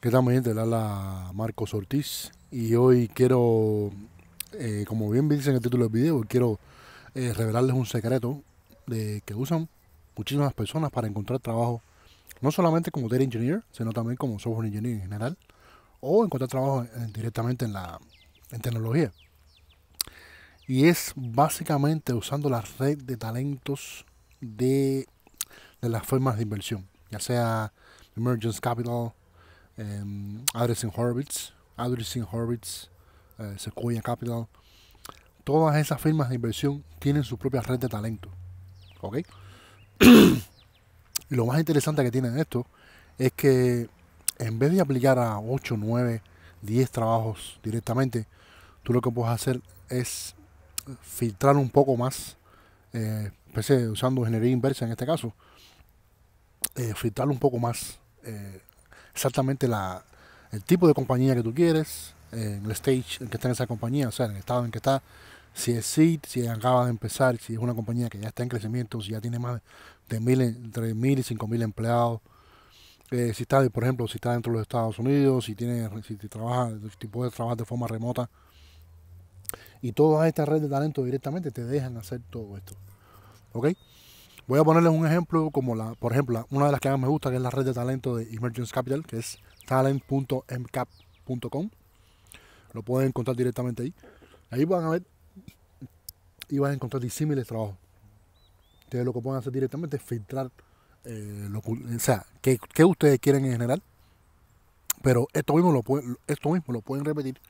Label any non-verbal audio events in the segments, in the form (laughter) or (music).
¿Qué tal mi gente? la Marcos Ortiz y hoy quiero, eh, como bien dice en el título del video, quiero eh, revelarles un secreto de que usan muchísimas personas para encontrar trabajo, no solamente como data engineer, sino también como software engineer en general, o encontrar trabajo eh, directamente en la en tecnología. Y es básicamente usando la red de talentos de, de las formas de inversión, ya sea Emergence Capital, Em, Addressing Horbits, Horvitz, Horbits, eh, Horvitz, Sequoia Capital. Todas esas firmas de inversión tienen su propia red de talento. ¿Ok? (coughs) Lo más interesante que tienen esto es que en vez de aplicar a 8, 9, 10 trabajos directamente, tú lo que puedes hacer es filtrar un poco más, eh, pues, eh usando ingeniería inversa en este caso, eh, filtrar un poco más exactamente la, el tipo de compañía que tú quieres, en el stage en que está esa compañía, o sea, en el estado en que está, si es seed, si acaba de empezar, si es una compañía que ya está en crecimiento, si ya tiene más de mil, entre mil y cinco mil empleados, eh, si está, por ejemplo, si está dentro de los Estados Unidos, si tiene, si trabaja, si puedes trabajar de forma remota, y toda esta red de talento directamente te dejan hacer todo esto, ¿ok? Voy a ponerles un ejemplo, como la, por ejemplo, una de las que más me gusta, que es la red de talento de Emergence Capital, que es talent.mcap.com. Lo pueden encontrar directamente ahí. Ahí van a ver y van a encontrar disímiles trabajos. Ustedes lo que pueden hacer directamente es filtrar, eh, lo, o sea, qué, ustedes quieren en general. Pero esto mismo lo, pueden, esto mismo lo pueden repetir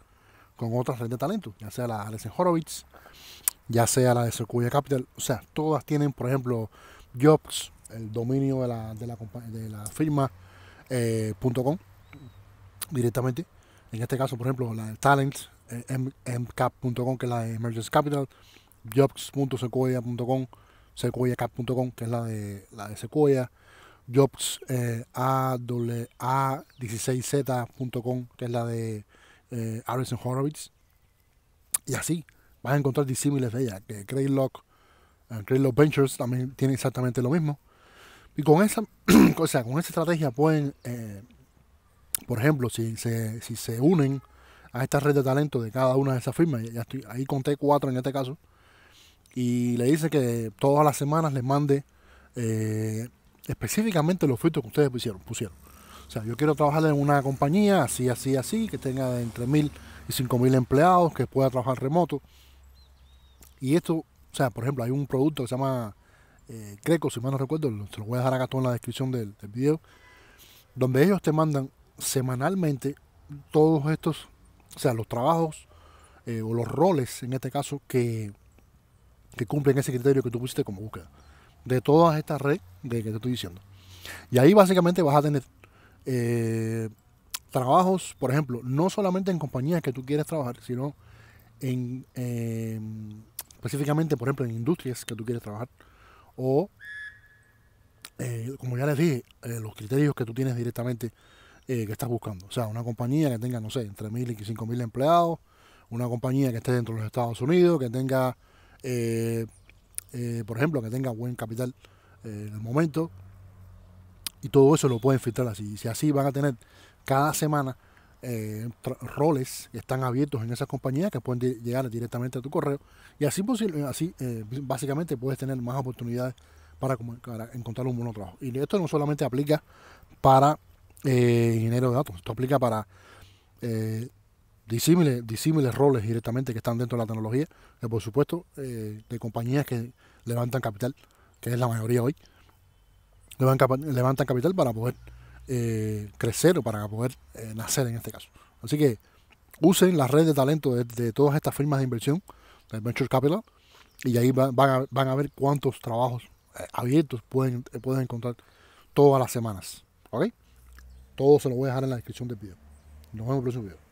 con otras redes de talento, ya sea la Alessandro Horowitz, ya sea la de Sequoia Capital, o sea, todas tienen, por ejemplo, Jobs, el dominio de la, de la, firma eh, .com directamente. En este caso, por ejemplo, la de Talent, eh, mcap.com, que es la de Emergence Capital, jobs.sequoia.com, sequoiacap.com, que es la de, la de Sequoia, jobs eh, a16z.com, que es la de eh, Harrison Horowitz, y así vas a encontrar disímiles de ella. Que Craiglock, eh, Craylock Ventures también tiene exactamente lo mismo. Y con esa, (clears throat) o sea, con esa estrategia pueden, eh, por ejemplo, si se, si se unen a esta red de talento de cada una de esas firmas, estoy, ahí conté cuatro en este caso, y le dice que todas las semanas les mande eh, específicamente los filtros que ustedes pusieron, pusieron. O sea, yo quiero trabajar en una compañía así, así, así, que tenga entre mil y cinco mil empleados, que pueda trabajar remoto, y esto, o sea, por ejemplo, hay un producto que se llama Creco, eh, si mal no recuerdo, te lo voy a dejar acá todo en la descripción del, video, donde ellos te mandan semanalmente todos estos, o sea, los trabajos eh, o los roles, en este caso, que, cumplen ese criterio que tú pusiste como búsqueda. De todas estas redes de que te estoy diciendo. Y ahí básicamente vas a tener eh, trabajos, por ejemplo, no solamente en compañías que tú quieres trabajar, sino en, específicamente, por ejemplo, en industrias que tú quieres trabajar, o, eh, como ya les dije, eh, los criterios que tú tienes directamente eh, que estás buscando. O sea, una compañía que tenga, no sé, entre 1.000 y 5.000 empleados, una compañía que esté dentro de los Estados Unidos, que tenga, por ejemplo, que tenga buen capital en el momento, y todo eso lo pueden filtrar así. Y si así van a tener cada semana eh, roles que están abiertos en esas compañías que pueden llegar directamente a tu correo y así posible, así eh, básicamente puedes tener más oportunidades para, encontrar un buen trabajo y esto no solamente aplica para dinero eh, de datos esto aplica para disímiles, disímiles roles directamente que están dentro de la tecnología que por supuesto de compañías que levantan capital que es la mayoría hoy levantan capital para poder eh, crecer o para poder eh, nacer en este caso. Así que usen la red de talento de, todas estas firmas de inversión, de Venture Capital, y ahí van, a, ver cuántos trabajos eh, abiertos pueden, pueden encontrar todas las semanas. ¿Ok? Todo se lo voy a dejar en la descripción del video. Nos vemos en el próximo video.